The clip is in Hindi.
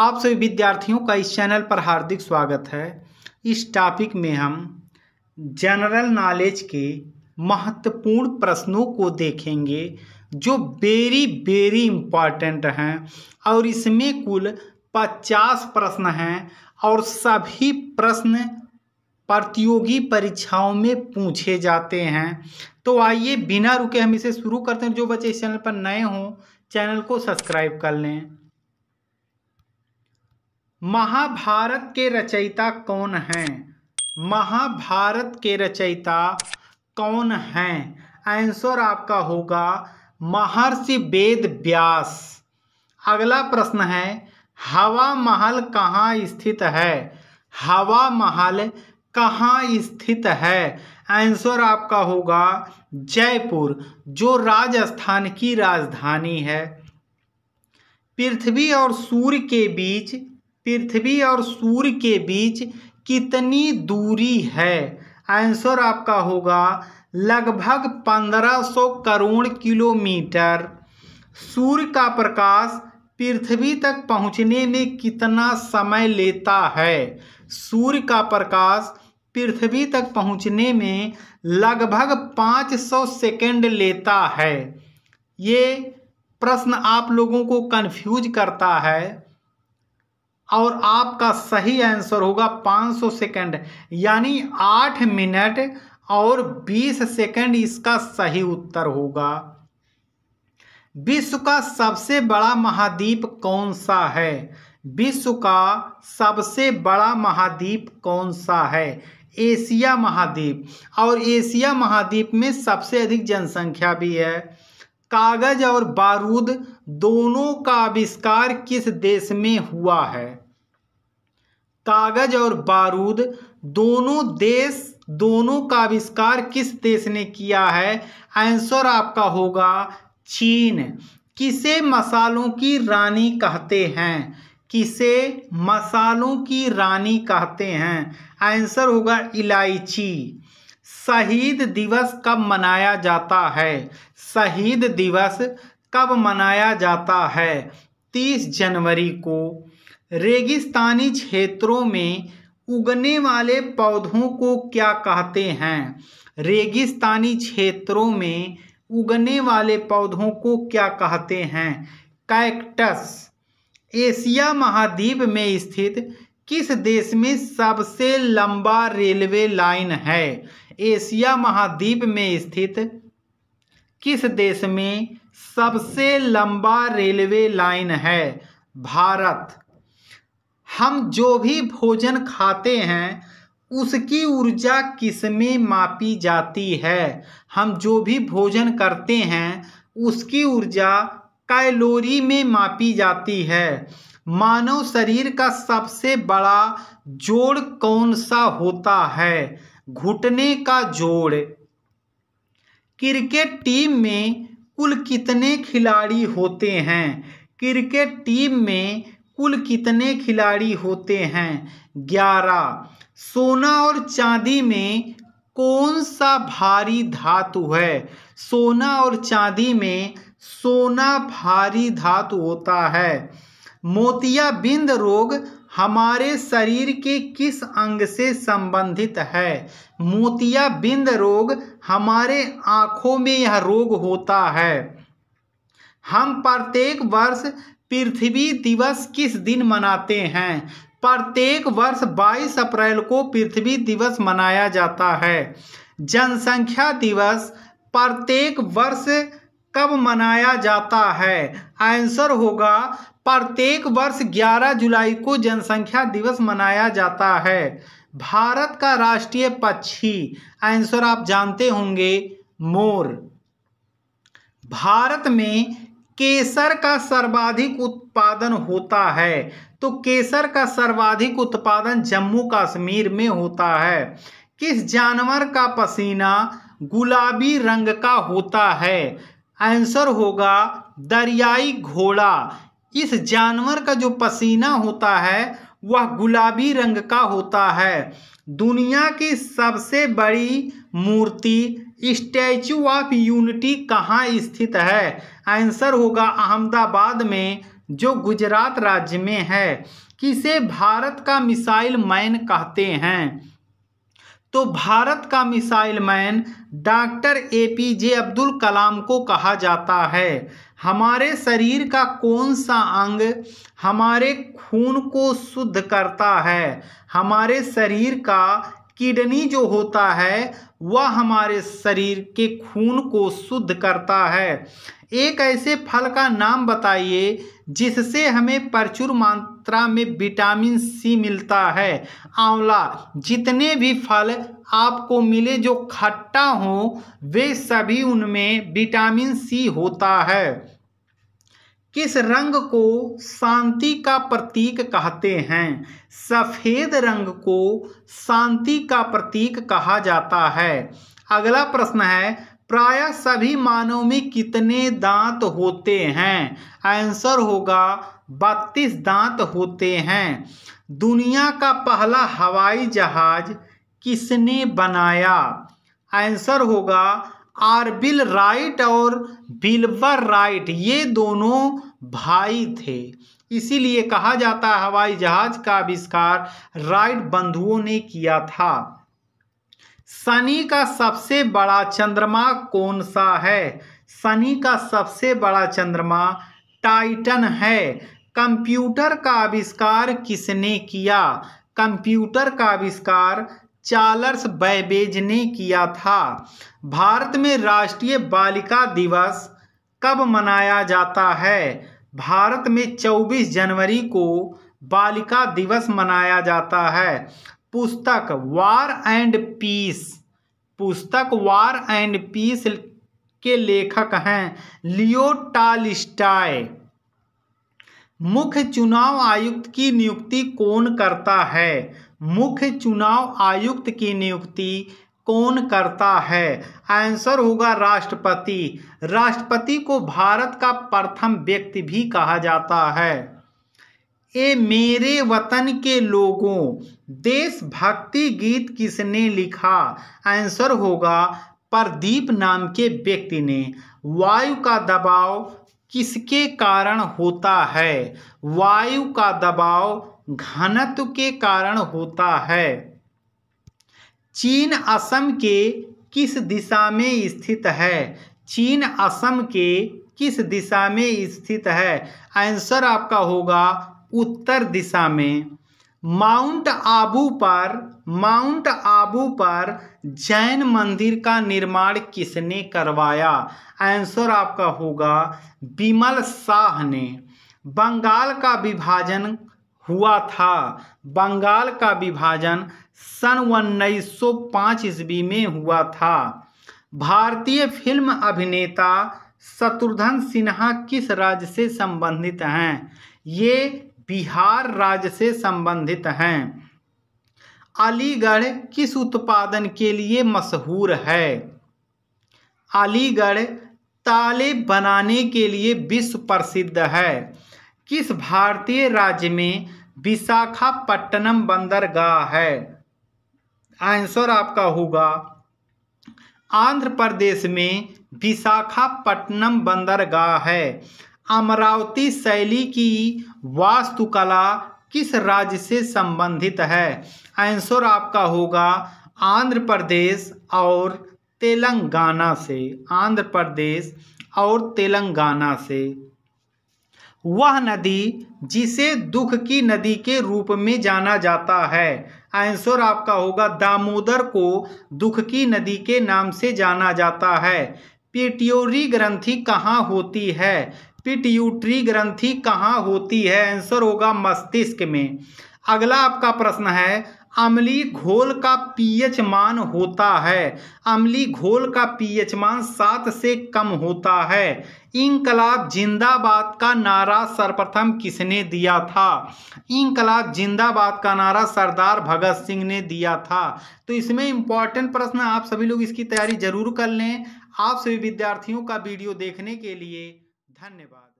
आप सभी विद्यार्थियों का इस चैनल पर हार्दिक स्वागत है इस टॉपिक में हम जनरल नॉलेज के महत्वपूर्ण प्रश्नों को देखेंगे जो वेरी वेरी इम्पॉर्टेंट हैं और इसमें कुल पचास प्रश्न हैं और सभी प्रश्न प्रतियोगी परीक्षाओं में पूछे जाते हैं तो आइए बिना रुके हम इसे शुरू करते हैं जो बच्चे इस चैनल पर नए हों चैनल को सब्सक्राइब कर लें महाभारत के रचयिता कौन हैं महाभारत के रचयिता कौन हैं आंसर आपका होगा महर्षि वेद व्यास अगला प्रश्न है हवा महल कहाँ स्थित है हवा महल कहाँ स्थित है आंसर आपका होगा जयपुर जो राजस्थान की राजधानी है पृथ्वी और सूर्य के बीच पृथ्वी और सूर्य के बीच कितनी दूरी है आंसर आपका होगा लगभग 1500 करोड़ किलोमीटर सूर्य का प्रकाश पृथ्वी तक पहुंचने में कितना समय लेता है सूर्य का प्रकाश पृथ्वी तक पहुंचने में लगभग 500 सेकंड लेता है ये प्रश्न आप लोगों को कंफ्यूज करता है और आपका सही आंसर होगा 500 सेकंड यानी 8 मिनट और 20 सेकंड इसका सही उत्तर होगा विश्व का सबसे बड़ा महाद्वीप कौन सा है विश्व का सबसे बड़ा महाद्वीप कौन सा है एशिया महाद्वीप और एशिया महाद्वीप में सबसे अधिक जनसंख्या भी है कागज और बारूद दोनों का आविष्कार किस देश में हुआ है कागज और बारूद दोनों देश दोनों का आविष्कार किस देश ने किया है आंसर आपका होगा चीन किसे मसालों की रानी कहते हैं किसे मसालों की रानी कहते हैं आंसर होगा इलायची शहीद दिवस कब मनाया जाता है शहीद दिवस कब मनाया जाता है तीस जनवरी को रेगिस्तानी क्षेत्रों में उगने वाले पौधों को क्या कहते हैं रेगिस्तानी क्षेत्रों में उगने वाले पौधों को क्या कहते हैं कैक्टस एशिया महाद्वीप में स्थित किस देश में सबसे लंबा रेलवे लाइन है एशिया महाद्वीप में स्थित किस देश में सबसे लंबा रेलवे लाइन है भारत हम जो भी भोजन खाते हैं उसकी ऊर्जा किसमें मापी जाती है हम जो भी भोजन करते हैं उसकी ऊर्जा कैलोरी में मापी जाती है मानव शरीर का सबसे बड़ा जोड़ कौन सा होता है घुटने का जोड़ क्रिकेट टीम में कुल कितने खिलाड़ी होते हैं क्रिकेट टीम में कुल कितने खिलाड़ी होते हैं ग्यारह सोना और चांदी में कौन सा भारी धातु है सोना और चांदी में सोना भारी धातु होता है मोतियाबिंद रोग हमारे शरीर के किस अंग से संबंधित है मोतियाबिंद रोग हमारे आँखों में यह रोग होता है हम प्रत्येक वर्ष पृथ्वी दिवस किस दिन मनाते हैं प्रत्येक वर्ष 22 अप्रैल को पृथ्वी दिवस मनाया जाता है जनसंख्या दिवस प्रत्येक वर्ष कब मनाया जाता है आंसर होगा प्रत्येक वर्ष 11 जुलाई को जनसंख्या दिवस मनाया जाता है भारत का राष्ट्रीय पक्षी आंसर आप जानते होंगे मोर भारत में केसर का सर्वाधिक उत्पादन होता है तो केसर का सर्वाधिक उत्पादन जम्मू कश्मीर में होता है किस जानवर का पसीना गुलाबी रंग का होता है आंसर होगा दरियाई घोड़ा इस जानवर का जो पसीना होता है वह गुलाबी रंग का होता है दुनिया की सबसे बड़ी मूर्ति स्टैचू ऑफ यूनिटी कहाँ स्थित है आंसर होगा अहमदाबाद में जो गुजरात राज्य में है किसे भारत का मिसाइल मैन कहते हैं तो भारत का missile man doctor A P J Abdul Kalam को कहा जाता है हमारे शरीर का कौन सा अंग हमारे खून को शुद्ध करता है हमारे शरीर का किडनी जो होता है वह हमारे शरीर के खून को शुद्ध करता है एक ऐसे फल का नाम बताइए जिससे हमें प्रचुर मात्रा में विटामिन सी मिलता है आंवला जितने भी फल आपको मिले जो खट्टा हो वे सभी उनमें विटामिन सी होता है किस रंग को शांति का प्रतीक कहते हैं सफ़ेद रंग को शांति का प्रतीक कहा जाता है अगला प्रश्न है प्राय सभी मानव में कितने दांत होते हैं आंसर होगा बत्तीस दांत होते हैं दुनिया का पहला हवाई जहाज किसने बनाया आंसर होगा आरबिल राइट और बिल्वर राइट ये दोनों भाई थे इसीलिए कहा जाता है हवाई जहाज का आविष्कार राइट बंधुओं ने किया था शनि का सबसे बड़ा चंद्रमा कौन सा है शनि का सबसे बड़ा चंद्रमा टाइटन है कंप्यूटर का आविष्कार किसने किया कंप्यूटर का आविष्कार चार्ल्स बैबेज ने किया था भारत में राष्ट्रीय बालिका दिवस कब मनाया जाता है भारत में 24 जनवरी को बालिका दिवस मनाया जाता है पुस्तक वार एंड पीस पुस्तक वार एंड पीस के लेखक हैं लियो टालिस्टाय मुख्य चुनाव आयुक्त की नियुक्ति कौन करता है मुख्य चुनाव आयुक्त की नियुक्ति कौन करता है आंसर होगा राष्ट्रपति राष्ट्रपति को भारत का प्रथम व्यक्ति भी कहा जाता है ए मेरे वतन के लोगों देशभक्ति गीत किसने लिखा आंसर होगा प्रदीप नाम के व्यक्ति ने वायु का दबाव किसके कारण होता है वायु का दबाव घनत्व के कारण होता है चीन असम के किस दिशा में स्थित है चीन असम के किस दिशा में स्थित है आंसर आपका होगा उत्तर दिशा में माउंट आबू पर माउंट आबू पर जैन मंदिर का निर्माण किसने करवाया आंसर आपका होगा बिमल शाह ने बंगाल का विभाजन हुआ था बंगाल का विभाजन सन 1905 ईस्वी में हुआ था भारतीय फिल्म अभिनेता शत्रुघ्न सिन्हा किस राज्य से संबंधित हैं ये बिहार राज्य से संबंधित हैं अलीगढ़ किस उत्पादन के लिए मशहूर है अलीगढ़ ताले बनाने के लिए विश्व प्रसिद्ध है किस भारतीय राज्य में विशाखापट्टनम बंदरगाह है आंसर आपका होगा आंध्र प्रदेश में विशाखापट्टनम बंदरगाह है अमरावती शैली की वास्तुकला किस राज्य से संबंधित है आंसर आपका होगा आंध्र प्रदेश और तेलंगाना से आंध्र प्रदेश और तेलंगाना से वह नदी जिसे दुख की नदी के रूप में जाना जाता है आंसर आपका होगा दामोदर को दुख की नदी के नाम से जाना जाता है पेटियोरी ग्रंथि कहाँ होती है पिट्यूटरी ग्रंथि कहाँ होती है आंसर होगा मस्तिष्क में अगला आपका प्रश्न है अमली घोल का पीएच मान होता है अमली घोल का पीएच मान सात से कम होता है इनकलाब जिंदाबाद का नारा सर्वप्रथम किसने दिया था इनकलाब जिंदाबाद का नारा सरदार भगत सिंह ने दिया था तो इसमें इम्पॉर्टेंट प्रश्न आप सभी लोग इसकी तैयारी जरूर कर लें आप सभी विद्यार्थियों का वीडियो देखने के लिए धन्यवाद